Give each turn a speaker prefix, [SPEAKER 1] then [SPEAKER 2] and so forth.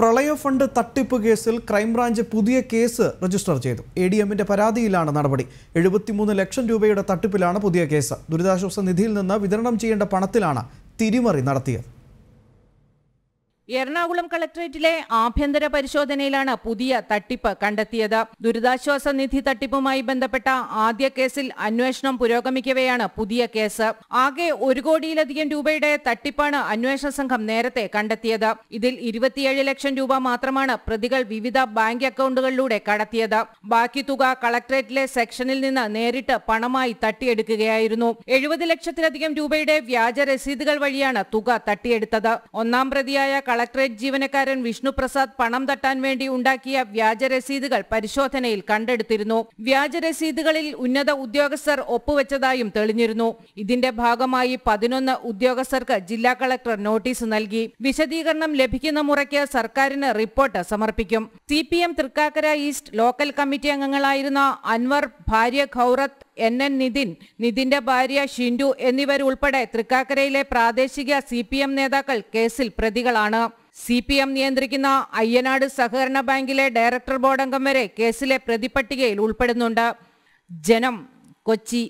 [SPEAKER 1] പ്രളയ ഫണ്ട് തട്ടിപ്പ് കേസിൽ ക്രൈംബ്രാഞ്ച് പുതിയ കേസ് രജിസ്റ്റർ ചെയ്തു എ ഡി എമ്മിന്റെ പരാതിയിലാണ് നടപടി എഴുപത്തിമൂന്ന് ലക്ഷം രൂപയുടെ തട്ടിപ്പിലാണ് പുതിയ കേസ് ദുരിതാശ്വാസ നിധിയിൽ നിന്ന് വിതരണം ചെയ്യേണ്ട പണത്തിലാണ് തിരിമറി നടത്തിയത്
[SPEAKER 2] എറണാകുളം കളക്ടറേറ്റിലെ ആഭ്യന്തര പരിശോധനയിലാണ് പുതിയ തട്ടിപ്പ് കണ്ടെത്തിയത് ദുരിതാശ്വാസ നിധി തട്ടിപ്പുമായി ബന്ധപ്പെട്ട ആദ്യ കേസിൽ അന്വേഷണം പുരോഗമിക്കവെയാണ് പുതിയ കേസ് ആകെ ഒരു കോടിയിലധികം രൂപയുടെ തട്ടിപ്പാണ് അന്വേഷണ സംഘം നേരത്തെ കണ്ടെത്തിയത് ഇതിൽ ഇരുപത്തിയേഴ് ലക്ഷം രൂപ മാത്രമാണ് പ്രതികൾ വിവിധ ബാങ്ക് അക്കൗണ്ടുകളിലൂടെ കടത്തിയത് ബാക്കി തുക കളക്ടറേറ്റിലെ സെക്ഷനിൽ നിന്ന് നേരിട്ട് പണമായി തട്ടിയെടുക്കുകയായിരുന്നു എഴുപത് ലക്ഷത്തിലധികം രൂപയുടെ വ്യാജ രസീതുകൾ വഴിയാണ് തുക തട്ടിയെടുത്തത് ഒന്നാം പ്രതിയായ കളക്ടറേറ്റ് ജീവനക്കാരൻ വിഷ്ണുപ്രസാദ് പണം തട്ടാൻ വേണ്ടി ഉണ്ടാക്കിയ വ്യാജ പരിശോധനയിൽ കണ്ടെടുത്തിരുന്നു വ്യാജ ഉന്നത ഉദ്യോഗസ്ഥർ ഒപ്പുവെച്ചതായും തെളിഞ്ഞിരുന്നു ഇതിന്റെ ഭാഗമായി പതിനൊന്ന് ഉദ്യോഗസ്ഥർക്ക് ജില്ലാ കളക്ടർ നോട്ടീസ് നൽകി വിശദീകരണം ലഭിക്കുന്ന മുറയ്ക്ക് സർക്കാരിന് റിപ്പോർട്ട് സമർപ്പിക്കും C P M Thrikkakara east local committee അംഗങ്ങളായിരുന്ന അൻവർ ഭാര്യ ഖൌറത്ത് എൻ എൻ നിതിൻ നിതിന്റെ ഭാര്യ ഷിൻഡു എന്നിവരുൾപ്പെടെ തൃക്കാക്കരയിലെ പ്രാദേശിക സി പി എം നേതാക്കൾ കേസിൽ പ്രതികളാണ് സി പി എം നിയന്ത്രിക്കുന്ന അയ്യനാട് സഹകരണ ബാങ്കിലെ ഡയറക്ടർ ബോർഡ് അംഗം വരെ കേസിലെ പ്രതിപട്ടികയിൽ ഉൾപ്പെടുന്നുണ്ട് ജനം കൊച്ചി